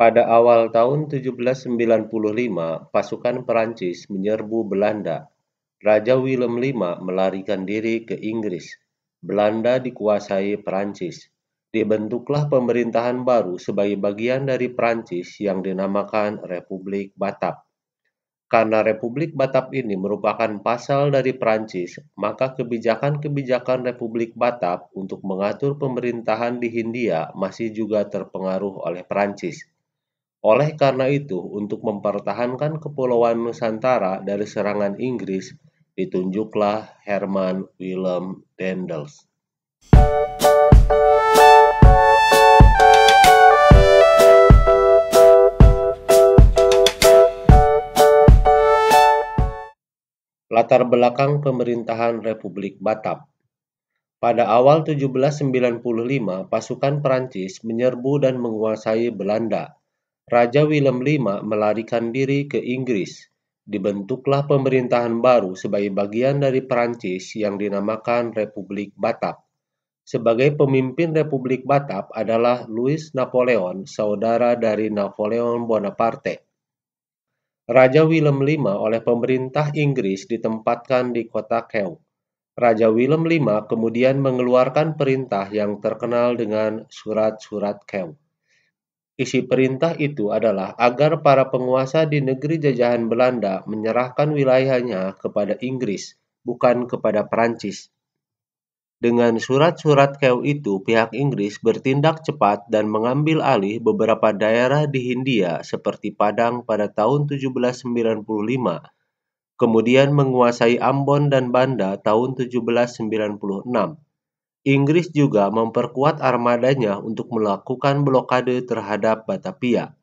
Pada awal tahun 1795, pasukan Perancis menyerbu Belanda. Raja Willem V melarikan diri ke Inggris. Belanda dikuasai Perancis. Dibentuklah pemerintahan baru sebagai bagian dari Perancis yang dinamakan Republik Batak. Karena Republik Batak ini merupakan pasal dari Perancis, maka kebijakan-kebijakan Republik Batak untuk mengatur pemerintahan di Hindia masih juga terpengaruh oleh Perancis. Oleh karena itu, untuk mempertahankan kepulauan Nusantara dari serangan Inggris, ditunjuklah Herman Willem Dendels. Latar belakang pemerintahan Republik Batam. pada awal 1795, pasukan Perancis menyerbu dan menguasai Belanda Raja Willem V melarikan diri ke Inggris. Dibentuklah pemerintahan baru sebagai bagian dari Perancis yang dinamakan Republik Batak. Sebagai pemimpin Republik Batak adalah Louis Napoleon, saudara dari Napoleon Bonaparte. Raja Willem V oleh pemerintah Inggris ditempatkan di kota Kew. Raja Willem V kemudian mengeluarkan perintah yang terkenal dengan Surat-Surat Kew. Isi perintah itu adalah agar para penguasa di negeri jajahan Belanda menyerahkan wilayahnya kepada Inggris, bukan kepada Perancis. Dengan surat-surat Kew itu, pihak Inggris bertindak cepat dan mengambil alih beberapa daerah di Hindia seperti Padang pada tahun 1795, kemudian menguasai Ambon dan Banda tahun 1796 Inggris juga memperkuat armadanya untuk melakukan blokade terhadap Batavia.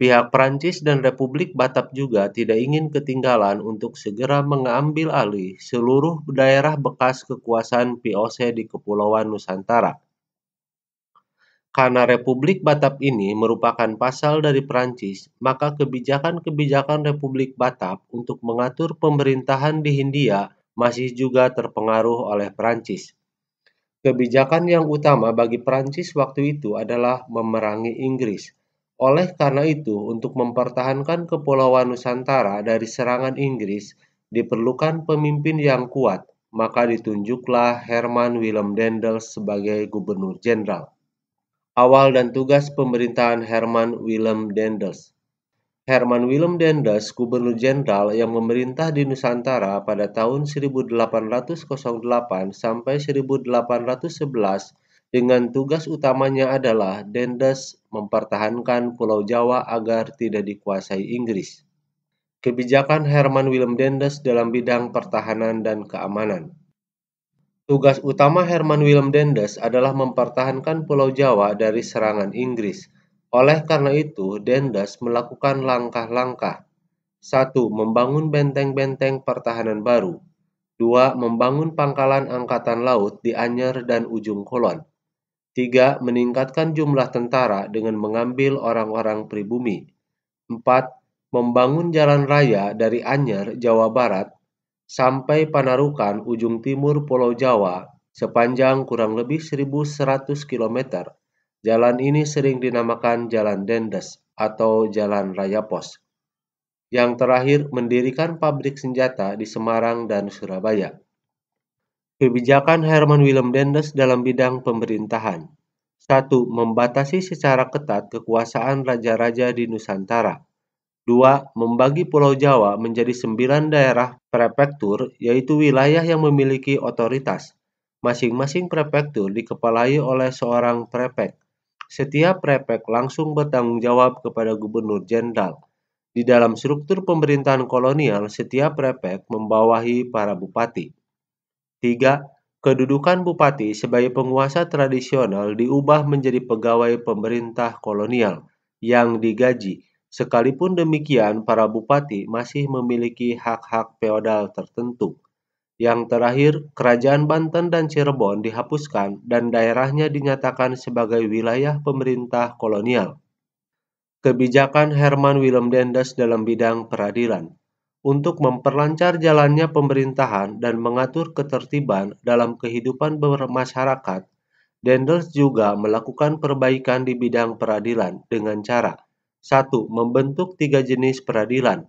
Pihak Prancis dan Republik Batap juga tidak ingin ketinggalan untuk segera mengambil alih seluruh daerah bekas kekuasaan VOC di Kepulauan Nusantara. Karena Republik Batap ini merupakan pasal dari Prancis, maka kebijakan-kebijakan Republik Batap untuk mengatur pemerintahan di Hindia masih juga terpengaruh oleh Prancis. Kebijakan yang utama bagi Prancis waktu itu adalah memerangi Inggris. Oleh karena itu, untuk mempertahankan kepulauan Nusantara dari serangan Inggris diperlukan pemimpin yang kuat, maka ditunjuklah Herman Willem Dendels sebagai gubernur jenderal. Awal dan tugas pemerintahan Herman Willem Dendels Herman Willem Dendas, Gubernur Jenderal yang memerintah di Nusantara pada tahun 1808 sampai 1811 dengan tugas utamanya adalah Dendas mempertahankan Pulau Jawa agar tidak dikuasai Inggris. Kebijakan Herman Willem Dendes dalam bidang pertahanan dan keamanan. Tugas utama Herman Willem Dendes adalah mempertahankan Pulau Jawa dari serangan Inggris – oleh karena itu, Dendas melakukan langkah-langkah. 1. Membangun benteng-benteng pertahanan baru. 2. Membangun pangkalan angkatan laut di Anyer dan ujung Kolon; tiga, Meningkatkan jumlah tentara dengan mengambil orang-orang pribumi. empat, Membangun jalan raya dari Anyer, Jawa Barat, sampai Panarukan, ujung timur Pulau Jawa, sepanjang kurang lebih 1.100 km Jalan ini sering dinamakan Jalan Dendes atau Jalan Raya Pos. Yang terakhir mendirikan pabrik senjata di Semarang dan Surabaya. Kebijakan Herman Willem Dendes dalam bidang pemerintahan. 1. Membatasi secara ketat kekuasaan raja-raja di Nusantara. 2. Membagi Pulau Jawa menjadi sembilan daerah prefektur, yaitu wilayah yang memiliki otoritas. Masing-masing prefektur dikepalai oleh seorang prefek setiap prefek langsung bertanggung jawab kepada gubernur jenderal. Di dalam struktur pemerintahan kolonial, setiap prefek membawahi para bupati. 3. Kedudukan bupati sebagai penguasa tradisional diubah menjadi pegawai pemerintah kolonial yang digaji. Sekalipun demikian, para bupati masih memiliki hak-hak feodal tertentu yang terakhir, Kerajaan Banten dan Cirebon dihapuskan dan daerahnya dinyatakan sebagai wilayah pemerintah kolonial. Kebijakan Herman Willem Dendes dalam bidang peradilan untuk memperlancar jalannya pemerintahan dan mengatur ketertiban dalam kehidupan bermasyarakat, Dendels juga melakukan perbaikan di bidang peradilan dengan cara 1. Membentuk tiga jenis peradilan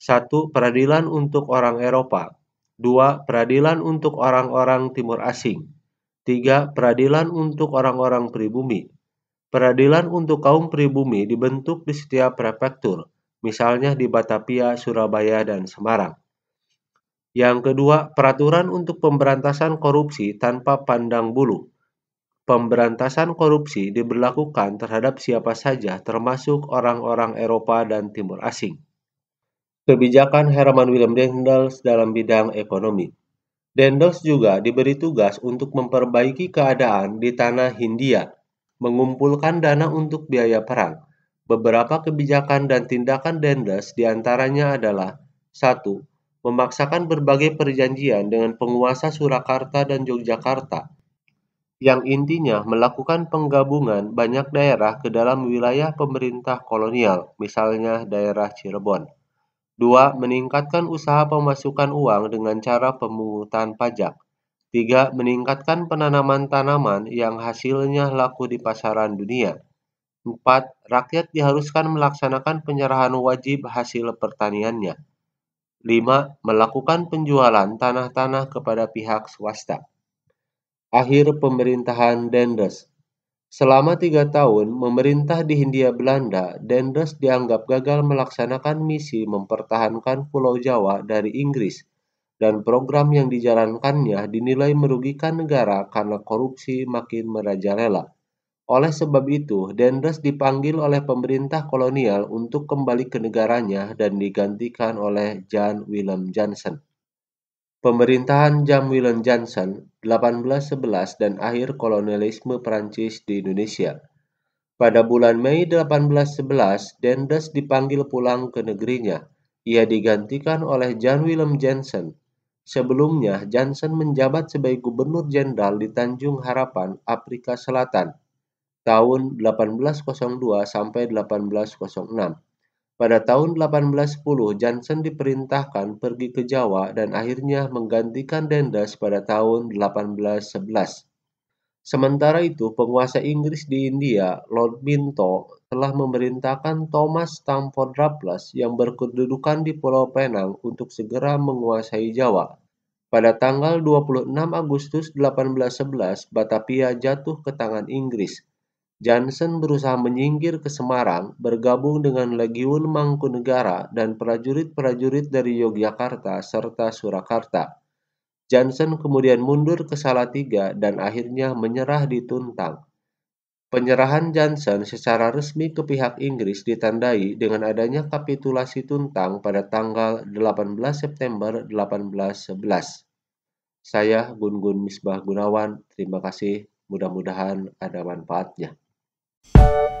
1. Peradilan untuk orang Eropa 2. Peradilan untuk orang-orang timur asing. 3. Peradilan untuk orang-orang pribumi. Peradilan untuk kaum pribumi dibentuk di setiap prefektur, misalnya di Batavia, Surabaya, dan Semarang. Yang kedua, peraturan untuk pemberantasan korupsi tanpa pandang bulu. Pemberantasan korupsi diberlakukan terhadap siapa saja, termasuk orang-orang Eropa dan Timur Asing kebijakan Herman Willem Dendels dalam bidang ekonomi. Dendels juga diberi tugas untuk memperbaiki keadaan di tanah Hindia, mengumpulkan dana untuk biaya perang. Beberapa kebijakan dan tindakan Dendels diantaranya adalah 1. Memaksakan berbagai perjanjian dengan penguasa Surakarta dan Yogyakarta, yang intinya melakukan penggabungan banyak daerah ke dalam wilayah pemerintah kolonial, misalnya daerah Cirebon. 2. Meningkatkan usaha pemasukan uang dengan cara pemungutan pajak. 3. Meningkatkan penanaman tanaman yang hasilnya laku di pasaran dunia. 4. Rakyat diharuskan melaksanakan penyerahan wajib hasil pertaniannya. 5. Melakukan penjualan tanah-tanah kepada pihak swasta. Akhir pemerintahan Dendes. Selama tiga tahun memerintah di Hindia Belanda, Dendres dianggap gagal melaksanakan misi mempertahankan Pulau Jawa dari Inggris, dan program yang dijalankannya dinilai merugikan negara karena korupsi makin merajalela. Oleh sebab itu, Dendres dipanggil oleh pemerintah kolonial untuk kembali ke negaranya dan digantikan oleh Jan Willem Johnson. Pemerintahan Jam Willen Johnson 1811 dan akhir kolonialisme Prancis di Indonesia. Pada bulan Mei 1811, Dendes dipanggil pulang ke negerinya. Ia digantikan oleh Jan Willem Jensen. Sebelumnya, Jensen menjabat sebagai Gubernur Jenderal di Tanjung Harapan, Afrika Selatan, tahun 1802 sampai 1806. Pada tahun 1810, Johnson diperintahkan pergi ke Jawa dan akhirnya menggantikan Dendas pada tahun 1811. Sementara itu, penguasa Inggris di India, Lord Minto, telah memerintahkan Thomas Stamford Raffles yang berkedudukan di Pulau Penang untuk segera menguasai Jawa. Pada tanggal 26 Agustus 1811, Batavia jatuh ke tangan Inggris. Johnson berusaha menyingkir ke Semarang, bergabung dengan Legiun Mangkunegara dan prajurit-prajurit dari Yogyakarta serta Surakarta. Johnson kemudian mundur ke Salatiga dan akhirnya menyerah di Tuntang. Penyerahan Johnson secara resmi ke pihak Inggris ditandai dengan adanya kapitulasi Tuntang pada tanggal 18 September 1811. Saya Gun Gun Misbah Gunawan, terima kasih. Mudah-mudahan ada manfaatnya. you